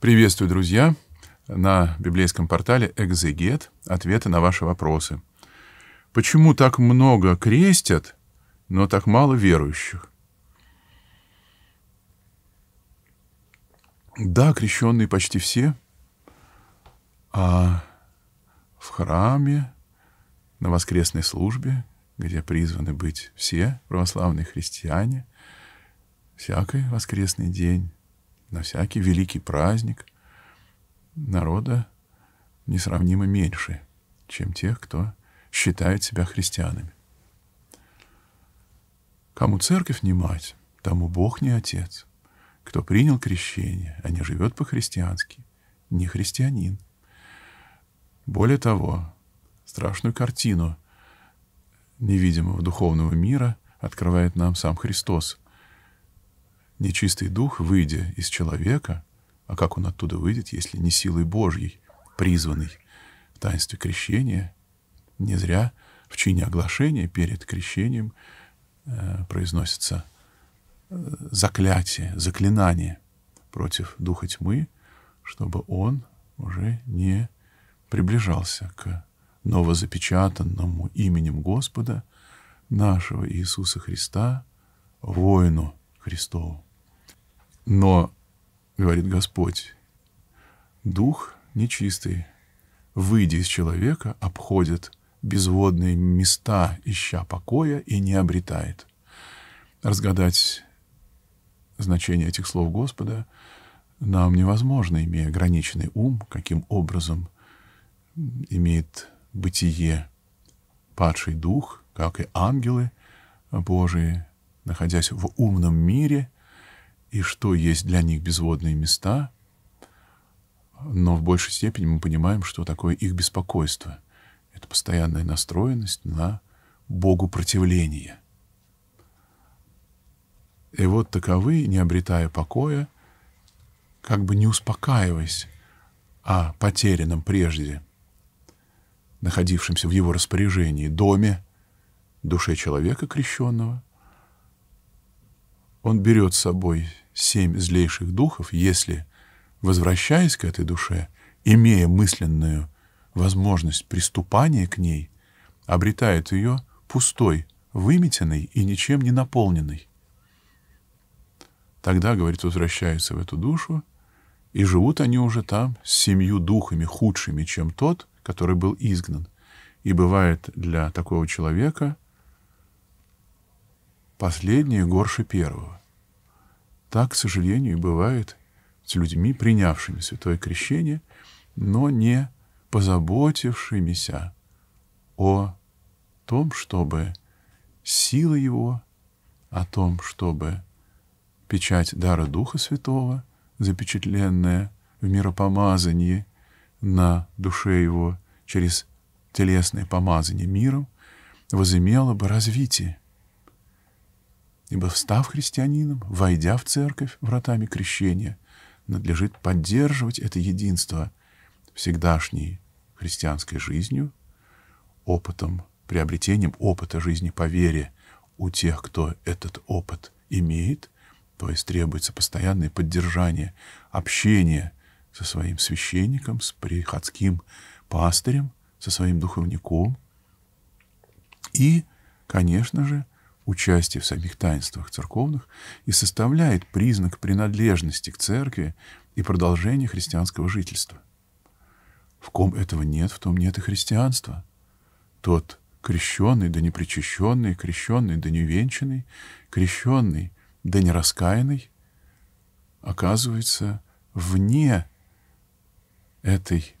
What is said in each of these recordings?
Приветствую, друзья! На библейском портале «Экзегет» ответы на ваши вопросы. Почему так много крестят, но так мало верующих? Да, крещенные почти все, а в храме, на воскресной службе, где призваны быть все православные христиане, всякий воскресный день, на всякий великий праздник народа несравнимо меньше, чем тех, кто считает себя христианами. Кому церковь не мать, тому Бог не отец. Кто принял крещение, а не живет по-христиански, не христианин. Более того, страшную картину невидимого духовного мира открывает нам сам Христос – Нечистый дух, выйдя из человека, а как он оттуда выйдет, если не силой Божьей, призванный в таинстве крещения, не зря в чине оглашения перед крещением э, произносится э, заклятие, заклинание против духа тьмы, чтобы он уже не приближался к новозапечатанному именем Господа, нашего Иисуса Христа, воину Христову. Но, говорит Господь, дух нечистый, выйдя из человека, обходит безводные места, ища покоя, и не обретает. Разгадать значение этих слов Господа нам невозможно, имея ограниченный ум, каким образом имеет бытие падший дух, как и ангелы Божии, находясь в умном мире, и что есть для них безводные места, но в большей степени мы понимаем, что такое их беспокойство. Это постоянная настроенность на Богу противление. И вот таковы, не обретая покоя, как бы не успокаиваясь о потерянном прежде, находившемся в его распоряжении, доме, душе человека крещенного — он берет с собой семь злейших духов, если, возвращаясь к этой душе, имея мысленную возможность приступания к ней, обретает ее пустой, выметенной и ничем не наполненной. Тогда, говорит, возвращаются в эту душу, и живут они уже там с семью духами худшими, чем тот, который был изгнан. И бывает для такого человека — последнее горше первого. Так, к сожалению, и бывает с людьми, принявшими святое крещение, но не позаботившимися о том, чтобы сила его, о том, чтобы печать дара Духа Святого, запечатленная в миропомазании на душе его через телесное помазание миром, возымела бы развитие Ибо, встав христианином, войдя в церковь вратами крещения, надлежит поддерживать это единство всегдашней христианской жизнью, опытом, приобретением опыта жизни по вере у тех, кто этот опыт имеет, то есть требуется постоянное поддержание, общение со своим священником, с приходским пастырем, со своим духовником и, конечно же, участие в самих таинствах церковных и составляет признак принадлежности к церкви и продолжения христианского жительства. В ком этого нет, в том нет и христианства. Тот крещенный да не непричащенный, крещенный да не невенчанный, крещенный да не раскаянный, оказывается вне этой,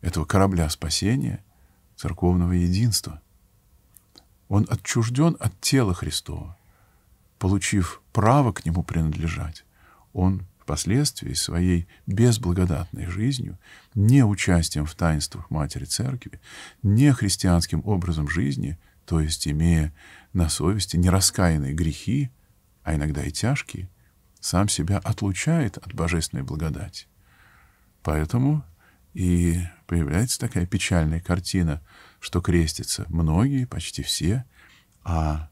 этого корабля спасения церковного единства – он отчужден от тела Христова. Получив право к нему принадлежать, он впоследствии своей безблагодатной жизнью, не участием в таинствах Матери Церкви, не христианским образом жизни, то есть имея на совести нераскаянные грехи, а иногда и тяжкие, сам себя отлучает от божественной благодати. Поэтому и появляется такая печальная картина – что крестятся многие, почти все, а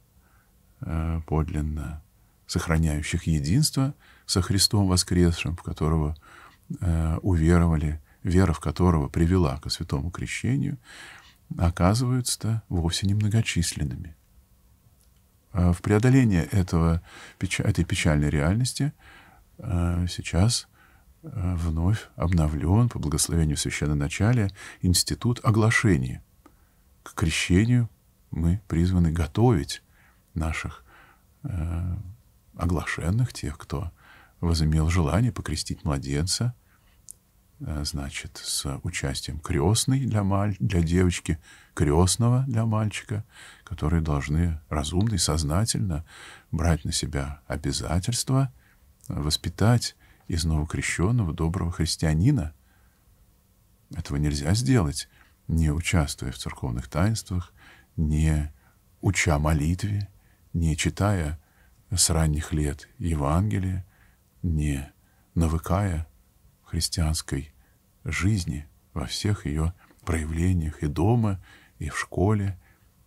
э, подлинно сохраняющих единство со Христом воскресшим, в которого э, уверовали, вера в которого привела к святому крещению, оказываются-то вовсе немногочисленными. А в преодолении этого, этой печальной реальности э, сейчас э, вновь обновлен по благословению священноначалия институт оглашения, к крещению мы призваны готовить наших э, оглашенных, тех, кто возымел желание покрестить младенца, э, значит, с участием крестной для, маль... для девочки, крестного для мальчика, которые должны разумно и сознательно брать на себя обязательства воспитать из новокрещенного доброго христианина. Этого нельзя сделать, не участвуя в церковных таинствах, не уча молитве, не читая с ранних лет Евангелие, не навыкая христианской жизни во всех ее проявлениях и дома, и в школе,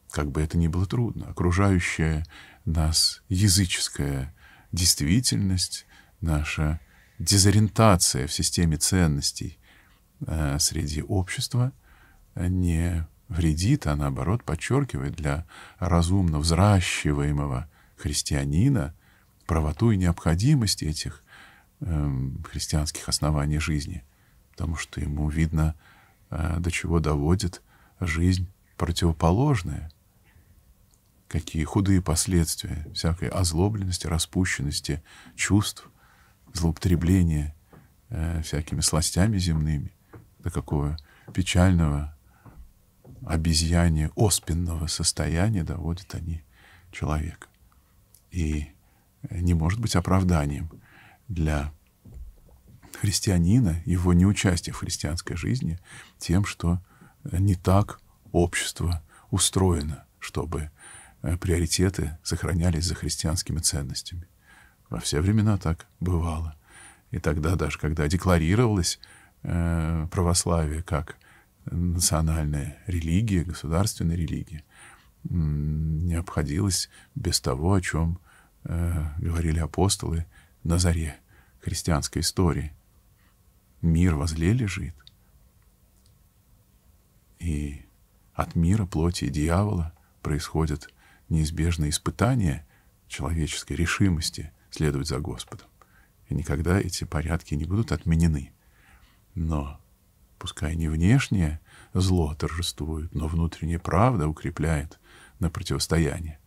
как бы это ни было трудно. Окружающая нас языческая действительность, наша дезориентация в системе ценностей э, среди общества не вредит, а наоборот подчеркивает для разумно взращиваемого христианина правоту и необходимость этих эм, христианских оснований жизни, потому что ему видно, э, до чего доводит жизнь противоположная, какие худые последствия всякой озлобленности, распущенности чувств, злоупотребления э, всякими сластями земными, до какого печального обезьянье оспенного состояния доводят они человека. И не может быть оправданием для христианина, его неучастие в христианской жизни, тем, что не так общество устроено, чтобы э, приоритеты сохранялись за христианскими ценностями. Во все времена так бывало. И тогда даже, когда декларировалось э, православие как национальная религия, государственная религия не обходилась без того, о чем э, говорили апостолы на заре христианской истории. Мир возле лежит. И от мира, плоти и дьявола происходят неизбежные испытания человеческой решимости следовать за Господом. И никогда эти порядки не будут отменены. Но Пускай не внешнее зло торжествует, но внутренняя правда укрепляет на противостояние.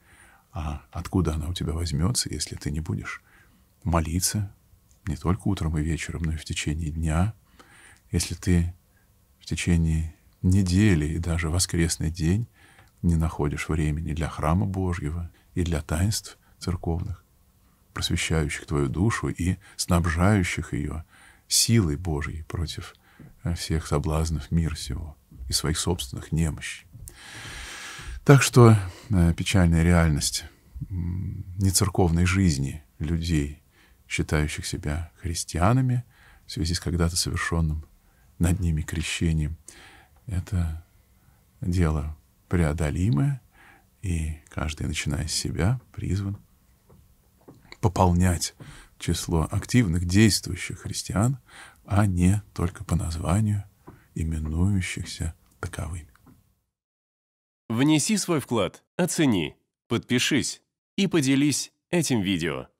А откуда она у тебя возьмется, если ты не будешь молиться не только утром и вечером, но и в течение дня, если ты в течение недели и даже воскресный день не находишь времени для храма Божьего и для таинств церковных, просвещающих твою душу и снабжающих ее силой Божьей против Э, всех соблазнов мира сего и своих собственных немощей. Так что э, печальная реальность нецерковной жизни людей, считающих себя христианами в связи с когда-то совершенным над ними крещением, это дело преодолимое, и каждый, начиная с себя, призван пополнять число активных, действующих христиан, а не только по названию, именующихся таковыми. Внеси свой вклад, оцени, подпишись и поделись этим видео.